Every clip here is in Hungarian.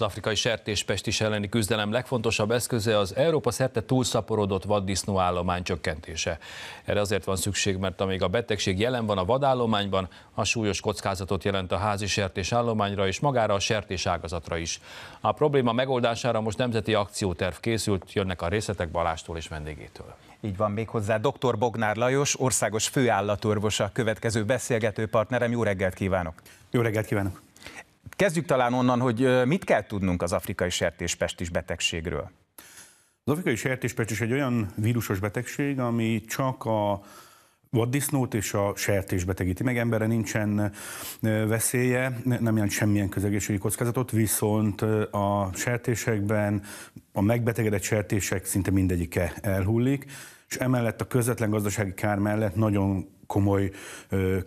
Az afrikai is elleni küzdelem legfontosabb eszköze az Európa szerte túlszaporodott vaddisznó állomány csökkentése. Erre azért van szükség, mert amíg a betegség jelen van a vadállományban, a súlyos kockázatot jelent a házi sertés állományra és magára a sertés ágazatra is. A probléma megoldására most nemzeti akcióterv készült, jönnek a részletek Balástól és vendégétől. Így van még hozzá dr. Bognár Lajos, országos főállatorvosa, következő beszélgető partnerem. Jó reggelt kívánok! Jó reggelt kívánok! Kezdjük talán onnan, hogy mit kell tudnunk az afrikai sertéspestis betegségről. Az afrikai sertéspestis egy olyan vírusos betegség, ami csak a vaddisznót és a sertés betegíti meg. Emberre nincsen veszélye, nem jelent semmilyen közegészségügyi kockázatot, viszont a sertésekben a megbetegedett sertések szinte mindegyike elhullik, és emellett a közvetlen gazdasági kár mellett nagyon komoly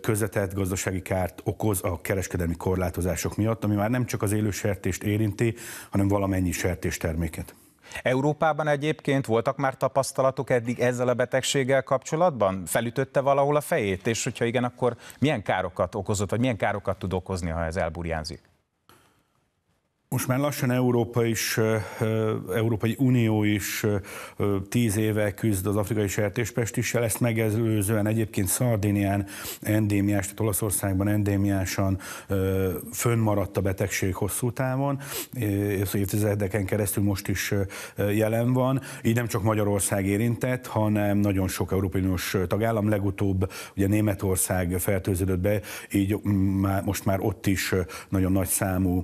közvetett gazdasági kárt okoz a kereskedelmi korlátozások miatt, ami már nem csak az élő sertést érinti, hanem valamennyi sertésterméket. Európában egyébként voltak már tapasztalatok eddig ezzel a betegséggel kapcsolatban? Felütötte valahol a fejét? És hogyha igen, akkor milyen károkat okozott, vagy milyen károkat tud okozni, ha ez elburjánzik? Most már lassan Európa is, Európai Unió is tíz éve küzd az afrikai sertéspestissel, ezt megelőzően egyébként Szardinián endémiás, tehát Olaszországban endémiásan fönnmaradt a betegség hosszú távon, és évtizedeken keresztül most is jelen van. Így nem csak Magyarország érintett, hanem nagyon sok Európai Uniós tagállam, legutóbb ugye Németország fertőződött be, így most már ott is nagyon nagy számú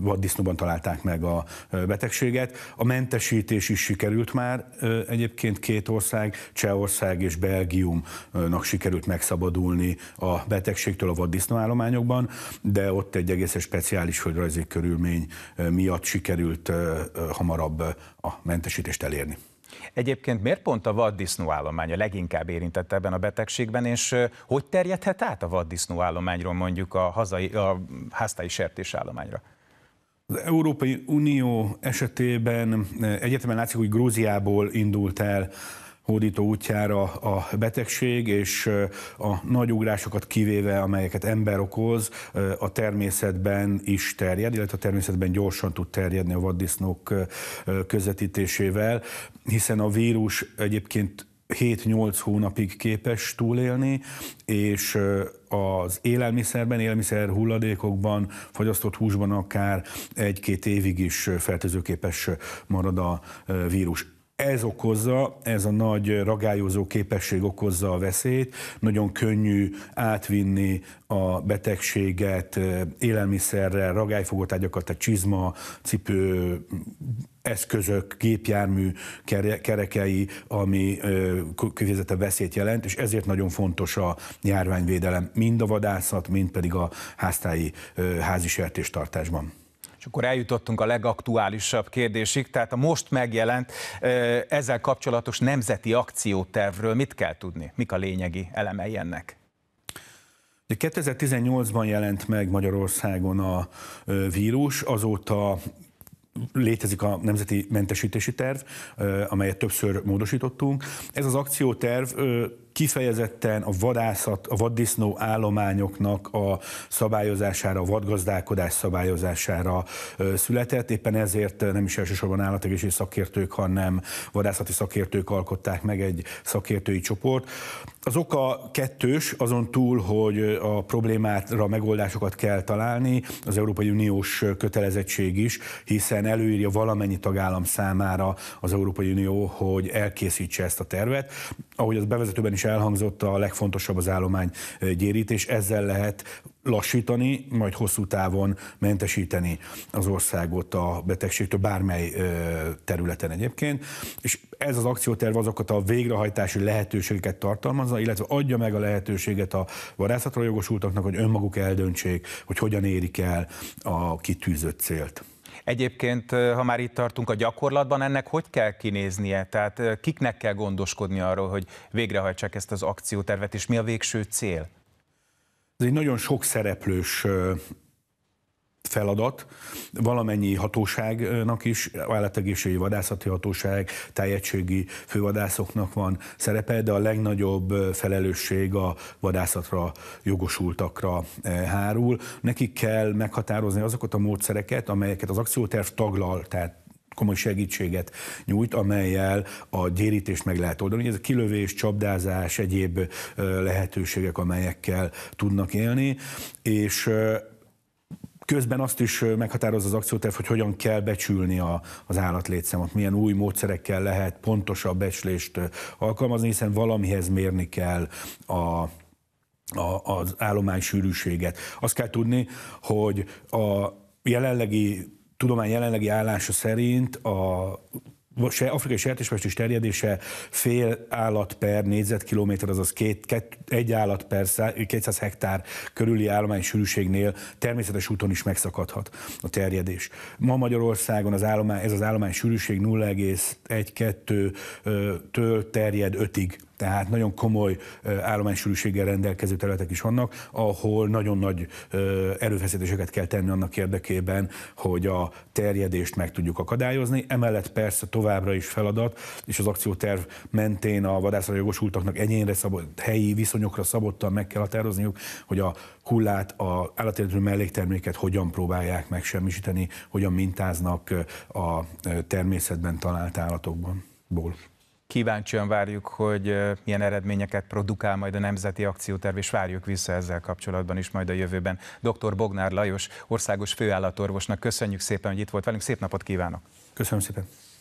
vaddisznóban találták meg a betegséget. A mentesítés is sikerült már egyébként két ország, Csehország és Belgiumnak sikerült megszabadulni a betegségtől a vaddisznóállományokban, de ott egy egészen speciális földrajzi körülmény miatt sikerült hamarabb a mentesítést elérni. Egyébként miért pont a vaddisznóállomány a leginkább érintett ebben a betegségben, és hogy terjedhet át a vaddisznóállományról mondjuk a, hazai, a sertés sertésállományra? Az Európai Unió esetében e, egyetemen látszik, hogy Grúziából indult el hódító útjára a betegség, és e, a nagy ugrásokat kivéve, amelyeket ember okoz, e, a természetben is terjed, illetve a természetben gyorsan tud terjedni a vaddisznók közvetítésével, hiszen a vírus egyébként 7-8 hónapig képes túlélni, és az élelmiszerben, élelmiszer hulladékokban, fogyasztott húsban akár egy-két évig is fertőzőképes marad a vírus ez okozza, ez a nagy ragályozó képesség okozza a veszélyt, nagyon könnyű átvinni a betegséget eh, élelmiszerrel, ragályfogotágyakat, tehát csizma, cipő, eszközök, gépjármű kerekei, ami eh, kifejezetten veszélyt jelent, és ezért nagyon fontos a járványvédelem mind a vadászat, mind pedig a háztáji eh, házi sertéstartásban. És akkor eljutottunk a legaktuálisabb kérdésig, tehát a most megjelent ezzel kapcsolatos nemzeti akciótervről mit kell tudni? Mik a lényegi elemei ennek? 2018-ban jelent meg Magyarországon a vírus, azóta létezik a nemzeti mentesítési terv, amelyet többször módosítottunk. Ez az akcióterv kifejezetten a vadászat, a vaddisznó állományoknak a szabályozására, a vadgazdálkodás szabályozására született. Éppen ezért nem is elsősorban állategési szakértők, hanem vadászati szakértők alkották meg egy szakértői csoport. Az oka kettős, azon túl, hogy a problémára megoldásokat kell találni, az Európai Uniós kötelezettség is, hiszen előírja valamennyi tagállam számára az Európai Unió, hogy elkészítse ezt a tervet. Ahogy az bevezetőben is is elhangzott, a legfontosabb az állomány gyérítés, ezzel lehet lassítani, majd hosszú távon mentesíteni az országot a betegségtől bármely területen egyébként. És ez az akcióterv azokat a végrehajtási lehetőségeket tartalmazza, illetve adja meg a lehetőséget a vadászatra jogosultaknak, hogy önmaguk eldöntsék, hogy hogyan érik el a kitűzött célt. Egyébként, ha már itt tartunk a gyakorlatban, ennek hogy kell kinéznie? Tehát kiknek kell gondoskodni arról, hogy végrehajtsák ezt az akciótervet, és mi a végső cél? Ez egy nagyon sok szereplős feladat valamennyi hatóságnak is, állategészségi vadászati hatóság, teljegységi fővadászoknak van szerepe, de a legnagyobb felelősség a vadászatra jogosultakra hárul. Nekik kell meghatározni azokat a módszereket, amelyeket az akcióterv taglal, tehát komoly segítséget nyújt, amelyel a gyérítést meg lehet oldani. Ez a kilövés, csapdázás, egyéb lehetőségek, amelyekkel tudnak élni, és Közben azt is meghatározza az akcióterv, hogy hogyan kell becsülni a, az állatlétszámot, milyen új módszerekkel lehet pontosabb becslést alkalmazni, hiszen valamihez mérni kell a, a, az állomány sűrűséget. Azt kell tudni, hogy a jelenlegi tudomány jelenlegi állása szerint a afrikai sertéspestis terjedése fél állat per négyzetkilométer, azaz két, két, egy állat per 200 hektár körüli állomány sűrűségnél természetes úton is megszakadhat a terjedés. Ma Magyarországon az állomány, ez az állomány sűrűség 0,12-től terjed 5-ig tehát nagyon komoly állománysűrűséggel rendelkező területek is vannak, ahol nagyon nagy erőfeszítéseket kell tenni annak érdekében, hogy a terjedést meg tudjuk akadályozni. Emellett persze továbbra is feladat, és az akcióterv mentén a vadászra jogosultaknak egyénre szabott, helyi viszonyokra szabottan meg kell határozniuk, hogy a hullát, a állatérdő mellékterméket hogyan próbálják megsemmisíteni, hogyan mintáznak a természetben talált állatokból. Kíváncsian várjuk, hogy milyen eredményeket produkál majd a Nemzeti Akcióterv, és várjuk vissza ezzel kapcsolatban is majd a jövőben. Dr. Bognár Lajos, országos főállatorvosnak köszönjük szépen, hogy itt volt velünk. Szép napot kívánok! Köszönöm szépen!